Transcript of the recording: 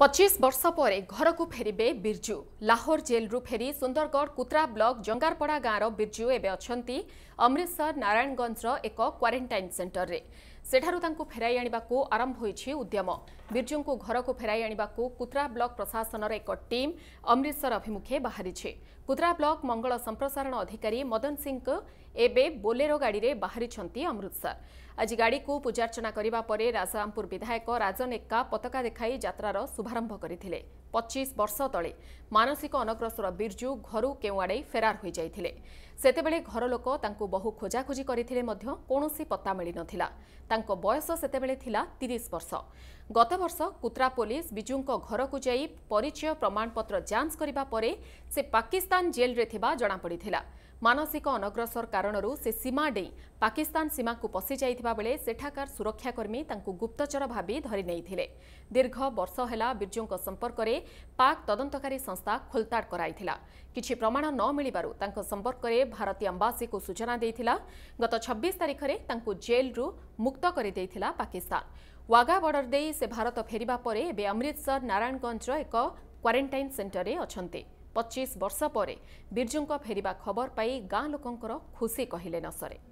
ପଚିଶ ବର୍ଷ ପରେ ଘରକୁ ଫେରିବେ ବିର୍ଜୁ ଲାହୋର ଜେଲ୍ରୁ ଫେରି ସୁନ୍ଦରଗଡ଼ କୁତ୍ରା ବ୍ଲକ ଜଙ୍ଗାରପଡ଼ା ଗାଁର ବିର୍ଜୁ ଏବେ ଅଛନ୍ତି ଅମୃତସର ନାରାୟଣଗଞ୍ଜର ଏକ କ୍ୱାରେଣ୍ଟାଇନ୍ ସେଣ୍ଟରରେ ସେଠାରୁ ତାଙ୍କୁ ଫେରାଇ ଆଣିବାକୁ ଆରମ୍ଭ ହୋଇଛି ଉଦ୍ୟମ ବିର୍ଜୁଙ୍କୁ ଘରକୁ ଫେରାଇ ଆଣିବାକୁ କୁତ୍ରା ବ୍ଲକ ପ୍ରଶାସନର ଏକ ଟିମ୍ ଅମୃତସର ଅଭିମୁଖେ ବାହାରିଛି କୁତ୍ରା ବ୍ଲକ ମଙ୍ଗଳ ସମ୍ପ୍ରସାରଣ ଅଧିକାରୀ ମଦନ ସିଂଙ୍କୁ ଏବେ ବୋଲେରୋ ଗାଡ଼ିରେ ବାହାରିଛନ୍ତି ଅମୃତସର ଆଜି ଗାଡ଼ିକୁ ପୂଜାର୍ଚ୍ଚନା କରିବା ପରେ ରାଜାରାମପୁର ବିଧାୟକ ରାଜନ ଏକ୍କା ପତାକା ଦେଖାଇ ଯାତ୍ରାର ଶୁଭାରମ୍ଭ କରିଥିଲେ ପଚିଶ ବର୍ଷ ତଳେ ମାନସିକ ଅନଗ୍ରସର ବିର୍ଜୁ ଘରୁ କେଉଁଆଡ଼େ ଫେରାର ହୋଇଯାଇଥିଲେ ସେତେବେଳେ ଘର ଲୋକ ତାଙ୍କୁ ବହୁ ଖୋଜାଖୋଜି କରିଥିଲେ ମଧ୍ୟ କୌଣସି ପତ୍ତା ମିଳିନଥିଲା ତାଙ୍କ ବୟସ ସେତେବେଳେ ଥିଲା ତିରିଶ ବର୍ଷ ଗତବର୍ଷ କୁତ୍ରା ପୋଲିସ ବିଜୁଙ୍କ ଘରକୁ ଯାଇ ପରିଚୟ ପ୍ରମାଣପତ୍ର ଯାଞ୍ଚ କରିବା ପରେ ସେ ପାକିସ୍ତାନ ଜେଲ୍ରେ ଥିବା ଜଣାପଡ଼ିଥିଲା ମାନସିକ ଅନଗ୍ରସର କାରଣରୁ ସେ ସୀମା ଡେଇଁ ପାକିସ୍ତାନ ସୀମାକୁ ପଶିଯାଇଥିବା ବେଳେ ସେଠାକାର ସୁରକ୍ଷାକର୍ମୀ ତାଙ୍କୁ ଗୁପ୍ତଚର ଭାବି ଧରି ନେଇଥିଲେ ଦୀର୍ଘ ବର୍ଷ ହେଲା ବିର୍ଜୁଙ୍କ ସମ୍ପର୍କରେ ପାକ୍ ତଦନ୍ତକାରୀ ସଂସ୍ଥା ଖୋଲତାଡ଼ କରାଇଥିଲା କିଛି ପ୍ରମାଣ ନ ମିଳିବାରୁ ତାଙ୍କ ସମ୍ପର୍କରେ ଭାରତୀୟ ଆମ୍ବାସୀକୁ ସୂଚନା ଦେଇଥିଲା ଗତ ଛବିଶ ତାରିଖରେ ତାଙ୍କୁ ଜେଲ୍ରୁ ମୁକ୍ତ କରିଦେଇଥିଲା ପାକିସ୍ତାନ ୱାଗା ବର୍ଡର ଦେଇ ସେ ଭାରତ ଫେରିବା ପରେ ଏବେ ଅମୃତସର ନାରାୟଣଗଞ୍ଜର ଏକ କ୍ୱାରେଣ୍ଟାଇନ୍ ସେଣ୍ଟରରେ ଅଛନ୍ତି ପଚିଶ ବର୍ଷ ପରେ ବିର୍ଜୁଙ୍କ ଫେରିବା ଖବର ପାଇ ଗାଁ ଲୋକଙ୍କର ଖୁସି କହିଲେ ନସରେ